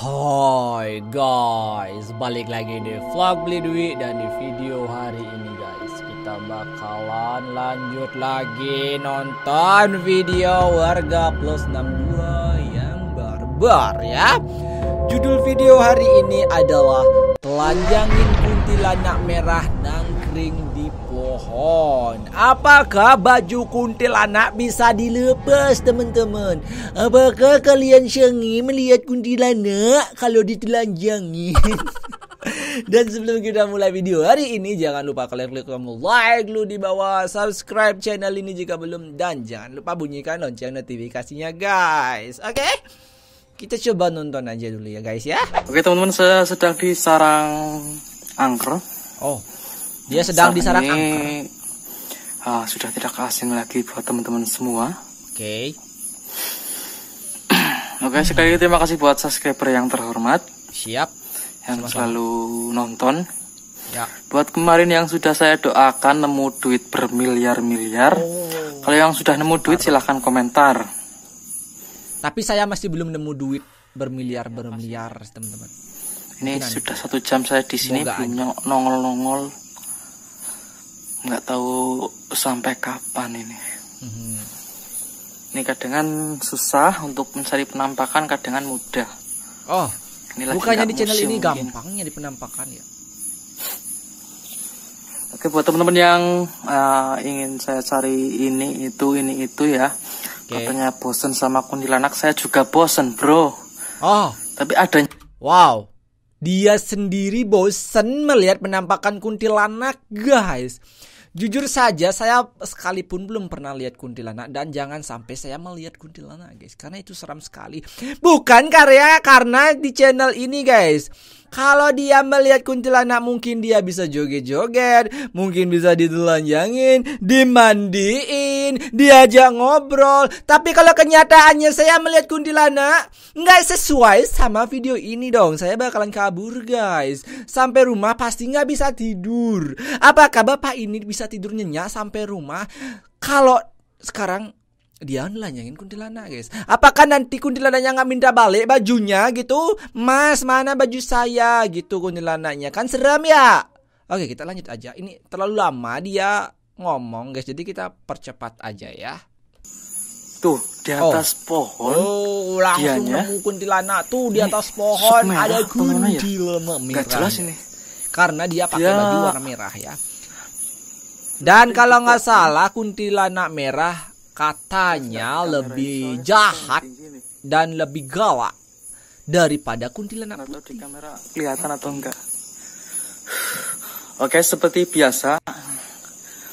Hai guys, balik lagi di vlog beli duit dan di video hari ini guys Kita bakalan lanjut lagi nonton video warga plus 62 yang barbar ya Judul video hari ini adalah Telanjangin kuntilanak merah nangkring on. Apakah baju kuntilanak bisa dilepas teman-teman? Apakah kalian syengi melihat kuntilanak kalau ditelanjangi? Dan sebelum kita mulai video hari ini Jangan lupa kalian klik tombol like dulu di bawah Subscribe channel ini jika belum Dan jangan lupa bunyikan lonceng notifikasinya guys Oke okay? Kita coba nonton aja dulu ya guys ya Oke teman-teman saya sedang di sarang angker Oh dia sedang di syarat Uh, sudah tidak asing lagi buat teman-teman semua. Oke. Okay. Oke, okay, sekali lagi terima kasih buat subscriber yang terhormat. Siap. Yang Sama -sama. selalu nonton. Ya. Buat kemarin yang sudah saya doakan nemu duit bermiliar-miliar. Oh. Kalau yang sudah nemu duit silahkan komentar. Tapi saya masih belum nemu duit bermiliar bermiliar teman-teman. Ini Mungkin sudah satu jam saya di sini belum nongol-nongol nggak tahu sampai kapan ini. Mm-hmm. Ini kadangan susah untuk mencari penampakan, kadangan mudah. Oh, ini bukannya di channel ini gampangnya di penampakan ya? Oke buat teman-teman yang uh, ingin saya cari ini itu ini itu ya okay. katanya bosen sama kuntilanak saya juga bosen bro. Oh. Tapi ada. Wow. Dia sendiri bosen melihat penampakan kuntilanak, guys. Jujur saja saya sekalipun belum pernah lihat kuntilanak dan jangan sampai saya melihat kuntilanak, guys, karena itu seram sekali. Bukan karya karena di channel ini, guys. Kalau dia melihat kuntilanak mungkin dia bisa joget-joget, mungkin bisa ditelanjangin, dimandiin main, diajak ngobrol. Tapi kalau kenyataannya saya melihat kuntilanak, nggak sesuai sama video ini dong. Saya bakalan kabur guys. Sampai rumah pasti nggak bisa tidur. Apakah bapak ini bisa tidur nyenyak sampai rumah? Kalau sekarang dia nanyangin kuntilanak guys apakah nanti kuntilanaknya nggak minta balik bajunya gitu mas mana baju saya gitu kuntilanaknya kan serem ya oke kita lanjut aja ini terlalu lama dia ngomong guys jadi kita percepat aja ya tuh di oh. atas oh. pohon oh langsung nemu kuntilanak tuh di atas pohon merah, ada kuntilanak ya? merah jelas ini karena dia pakai dia... baju warna merah ya dan kalau nggak salah kuntilanak merah katanya lebih jahat dan lebih gawat daripada kuntilanak putih. Kelihatan atau enggak? Oke, seperti biasa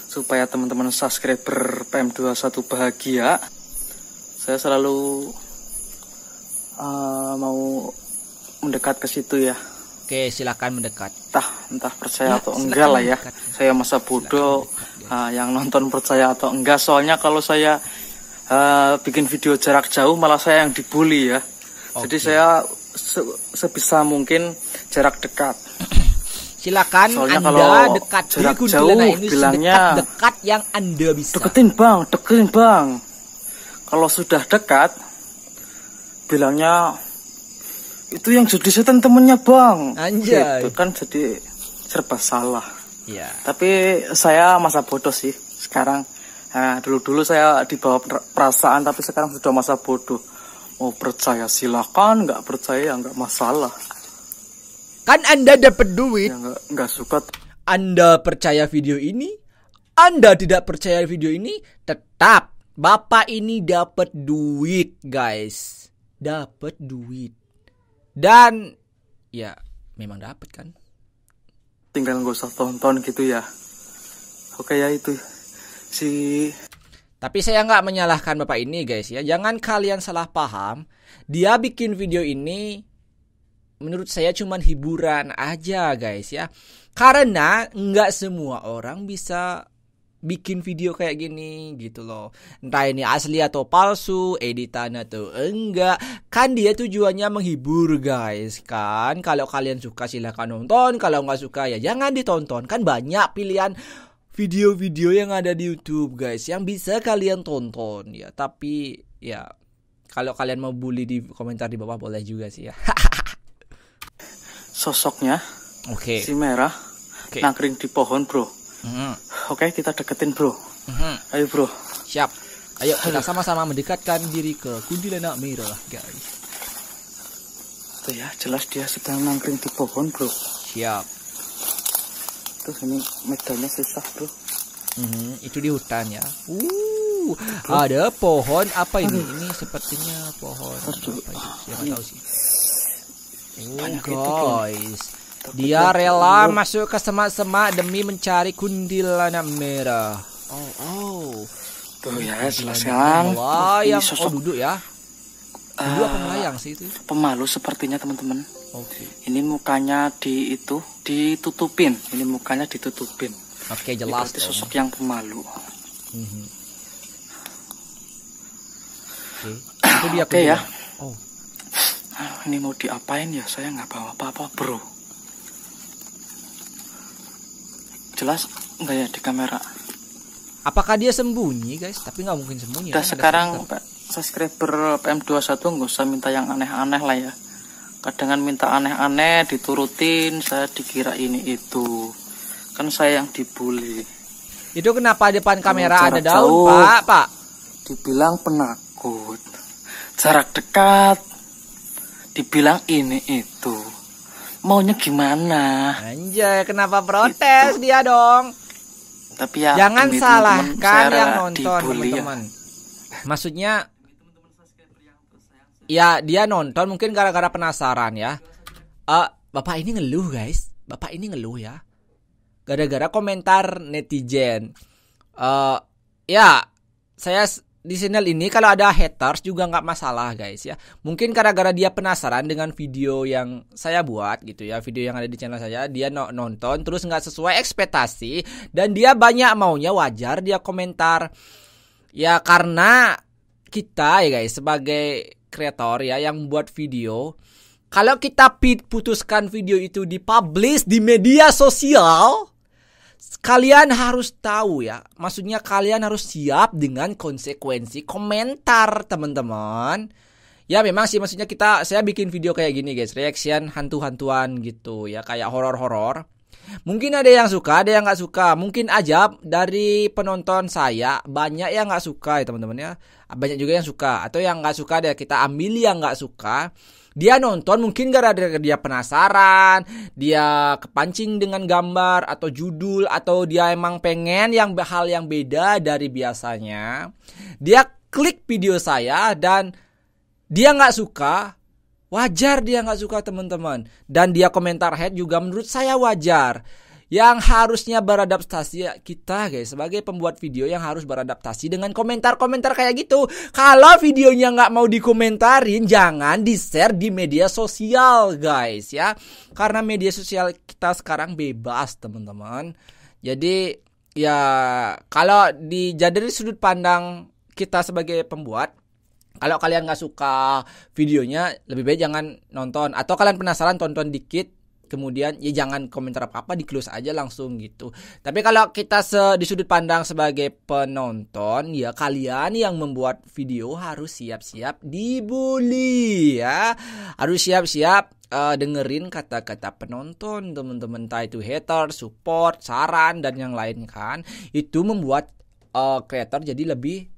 supaya teman-teman subscriber PM21 bahagia saya selalu uh, mau mendekat ke situ ya Oke, silahkan mendekat. Entah, entah percaya ya, atau enggak lah ya. Mendekat. Saya masa bodoh uh, yang nonton percaya atau enggak. Soalnya kalau saya uh, bikin video jarak jauh malah saya yang dibully ya. Okay. Jadi saya se sebisa mungkin jarak dekat. Silakan Soalnya Anda dekat kuntilanak jauh, ini bilangnya, dekat yang Anda bisa. Deketin bang, deketin bang. Kalau sudah dekat, bilangnya itu yang jadi setan temennya bang. Anjay. itu kan jadi serba salah. ya. Tapi saya masa bodoh sih sekarang. Nah, dulu-dulu saya dibawa perasaan tapi sekarang sudah masa bodoh. Mau percaya silakan, nggak percaya ya nggak masalah. Kan Anda dapat duit. Ya, enggak, enggak suka. Anda percaya video ini? Anda tidak percaya video ini? Tetap Bapak ini dapat duit, guys. Dapat duit. Dan ya memang dapat kan. Tinggal gak usah tonton gitu ya. Oke ya itu si tapi saya nggak menyalahkan bapak ini guys ya. Jangan kalian salah paham. Dia bikin video ini menurut saya cuman hiburan aja guys ya. Karena nggak semua orang bisa bikin video kayak gini gitu loh entah ini asli atau palsu editan atau enggak kan dia tujuannya menghibur guys kan kalau kalian suka silahkan nonton kalau nggak suka ya jangan ditonton kan banyak pilihan video-video yang ada di YouTube guys yang bisa kalian tonton ya tapi ya kalau kalian mau bully di komentar di bawah boleh juga sih ya sosoknya Okay. Si merah okay. nangkring di pohon, Bro. Mm. Oke, okay, kita deketin, Bro. Mm. Ayo, Bro. Siap. Ayo kita sama-sama mendekatkan diri ke kuntilanak merah, guys. Tuh ya, jelas dia sedang nangkring di pohon, Bro. Siap. Tuh ini medannya susah, Bro. Mm -hmm, itu di hutan ya. Uh, ada pohon apa ini? Aduh. Ini sepertinya pohon Aduh. apa ya? Aduh. tahu sih. Ah. Oh guys, dia rela masuk ke semak-semak demi mencari kuntilanak merah. Oh, oh. Tuh ya, jelas kan. Wah, yang sosok oh, duduk ya. Eh, Dua uh, apa melayang sih itu? Pemalu sepertinya teman-teman. Oke. Okay. Ini mukanya di itu ditutupin. Ini mukanya ditutupin. Oke, okay, jelas. Ini sosok yang pemalu. Mm -hmm. Oke. Okay. Itu okay, ya. Oh ini mau diapain ya saya nggak bawa apa-apa bro jelas nggak ya di kamera apakah dia sembunyi guys tapi nggak mungkin sembunyi udah kan? sekarang subscriber PM21 nggak usah minta yang aneh-aneh lah ya Kadang kan minta aneh-aneh diturutin saya dikira ini itu kan saya yang dibully itu kenapa depan kamera ada daun jauh, pak pak dibilang penakut jarak dekat dibilang ini itu maunya gimana anjay kenapa protes itu. dia dong tapi ya jangan salah kan salahkan yang nonton teman-teman ya. maksudnya ya dia nonton mungkin gara-gara penasaran ya uh, bapak ini ngeluh guys bapak ini ngeluh ya gara-gara komentar netizen uh, ya saya di channel ini kalau ada haters juga nggak masalah guys ya. Mungkin gara-gara dia penasaran dengan video yang saya buat gitu ya, video yang ada di channel saya, dia nonton terus nggak sesuai ekspektasi dan dia banyak maunya wajar dia komentar. Ya karena kita ya guys sebagai kreator ya yang buat video kalau kita putuskan video itu dipublish di media sosial kalian harus tahu ya, maksudnya kalian harus siap dengan konsekuensi komentar teman-teman. Ya memang sih maksudnya kita saya bikin video kayak gini guys, reaction hantu-hantuan gitu ya kayak horor-horor. Mungkin ada yang suka, ada yang nggak suka. Mungkin aja dari penonton saya banyak yang nggak suka ya teman-teman ya. Banyak juga yang suka atau yang nggak suka deh kita ambil yang nggak suka. Dia nonton mungkin gara-gara dia penasaran, dia kepancing dengan gambar atau judul atau dia emang pengen yang hal yang beda dari biasanya. Dia klik video saya dan dia nggak suka Wajar dia nggak suka teman-teman dan dia komentar head juga menurut saya wajar. Yang harusnya beradaptasi ya, kita guys sebagai pembuat video yang harus beradaptasi dengan komentar-komentar kayak gitu. Kalau videonya nggak mau dikomentarin jangan di share di media sosial guys ya. Karena media sosial kita sekarang bebas teman-teman. Jadi ya kalau di dari sudut pandang kita sebagai pembuat kalau kalian nggak suka videonya, lebih baik jangan nonton. Atau kalian penasaran tonton dikit, kemudian ya jangan komentar apa apa di close aja langsung gitu tapi kalau kita se di sudut pandang sebagai penonton ya kalian yang membuat video harus siap-siap dibully ya harus siap-siap uh, dengerin kata-kata penonton teman-teman entah itu hater support saran dan yang lain kan itu membuat uh, eh, creator jadi lebih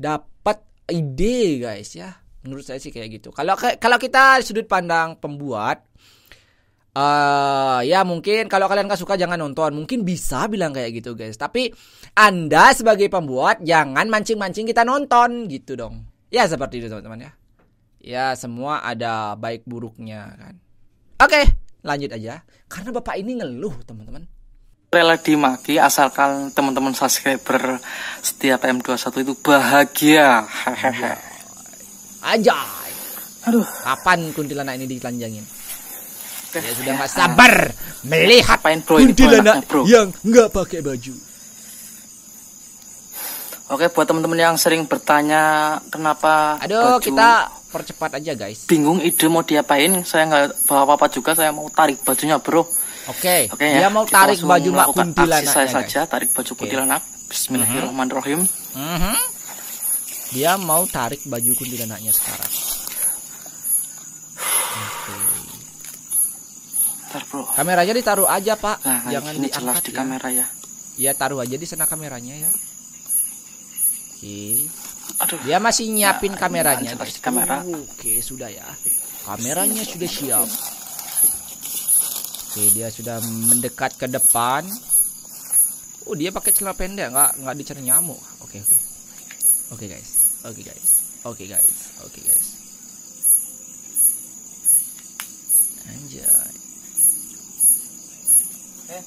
dapat ide guys ya menurut saya sih kayak gitu kalau kalau kita sudut pandang pembuat uh, ya mungkin kalau kalian gak suka jangan nonton mungkin bisa bilang kayak gitu guys tapi anda sebagai pembuat jangan mancing-mancing kita nonton gitu dong ya seperti itu teman-teman ya ya semua ada baik buruknya kan oke lanjut aja karena bapak ini ngeluh teman rela dimaki asalkan teman-teman subscriber setiap M21 itu bahagia. Aja. Aduh. Kapan kuntilanak ini ditelanjangin? Ya sudah nggak sabar melihat bro, kuntilanak yang nggak pakai baju. Oke, buat teman-teman yang sering bertanya kenapa Aduh, baju kita percepat aja guys. Bingung ide mau diapain, saya nggak bawa apa-apa juga, saya mau tarik bajunya bro. Oke. Okay. Okay, Dia ya, mau tarik baju Mbak Kuntilanak. saya ya, saja tarik baju Kuntilanak. Bismillahirrahmanirrahim. Mm -hmm. Dia mau tarik baju Kuntilanaknya sekarang. Okay. Ntar, bro. Kameranya ditaruh aja, Pak. Nah, Jangan ini diangkat, jelas di ya. kamera ya. Iya, taruh aja di sana kameranya ya. Oke. Aduh. Dia masih nyiapin nah, kameranya. kamera. Oke, sudah ya. Kameranya sudah siap. Oke, dia sudah mendekat ke depan. Oh, dia pakai celana pendek, enggak enggak dicernyamu? nyamuk. Oke, oke. Oke, guys. Oke, guys. Oke, guys. Oke, guys. Anjay. Eh.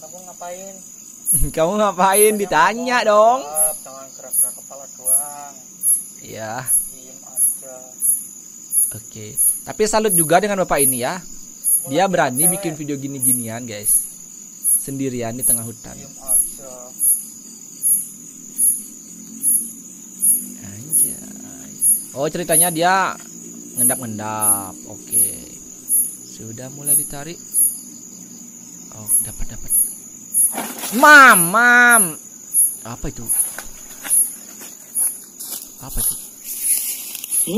Kamu ngapain? Kamu ngapain ditanya dong? Jangan kerak-kerak kepala doang. Iya. Diam aja. Oke. Tapi salut juga dengan bapak ini ya. Dia berani bikin video gini-ginian guys. Sendirian di tengah hutan. Anjay. Oh ceritanya dia ngendap-ngendap. Oke. Sudah mulai ditarik. Oh, dapat dapat. Mam, mam. Apa itu? Apa itu?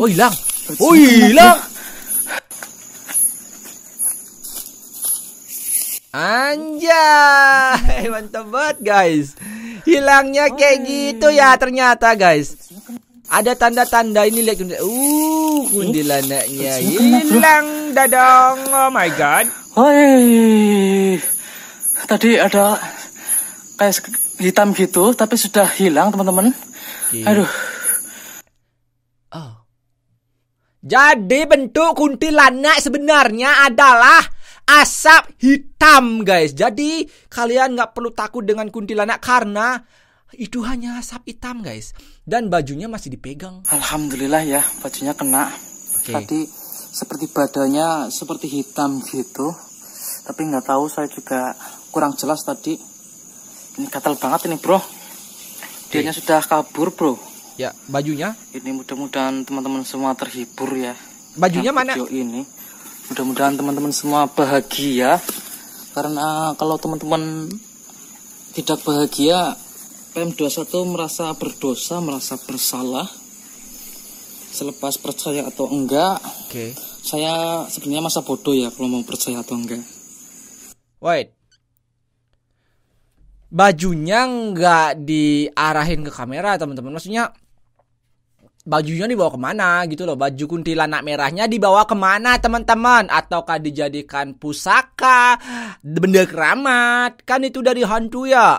Oh, hilang. Oh, hilang. Anjay, mantap banget guys. Hilangnya kayak Oi. gitu ya ternyata guys. Ada tanda-tanda ini lihat Uh, kundilanaknya hilang dadong. Oh my god. Oi. Tadi ada kayak hitam gitu tapi sudah hilang teman-teman. Okay. Aduh. Oh. Jadi bentuk kuntilanak sebenarnya adalah asap hitam guys. Jadi kalian nggak perlu takut dengan kuntilanak karena itu hanya asap hitam guys. Dan bajunya masih dipegang. Alhamdulillah ya bajunya kena. Okay. Tadi seperti badannya seperti hitam gitu. Tapi nggak tahu saya juga kurang jelas tadi. Ini gatal banget ini bro. Dianya sudah kabur bro. Ya bajunya? Ini mudah-mudahan teman-teman semua terhibur ya. Bajunya mana? ini mudah-mudahan teman-teman semua bahagia karena kalau teman-teman tidak bahagia PM21 merasa berdosa merasa bersalah selepas percaya atau enggak okay. saya sebenarnya masa bodoh ya kalau mau percaya atau enggak wait bajunya nggak diarahin ke kamera teman-teman maksudnya bajunya dibawa kemana gitu loh baju kuntilanak merahnya dibawa kemana teman-teman ataukah dijadikan pusaka benda keramat kan itu dari hantu ya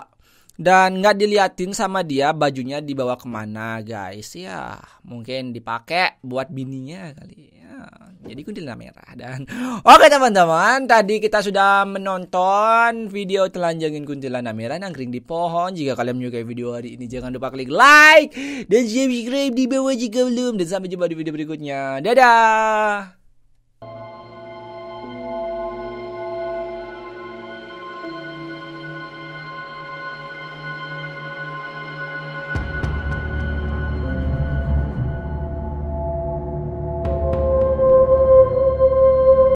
dan nggak diliatin sama dia bajunya dibawa kemana guys ya mungkin dipakai buat bininya kali ya jadi kuntilanak merah dan oke teman-teman tadi kita sudah menonton video telanjangin kuntilanak merah nangkring di pohon jika kalian menyukai video hari ini jangan lupa klik like dan subscribe di bawah jika belum dan sampai jumpa di video berikutnya dadah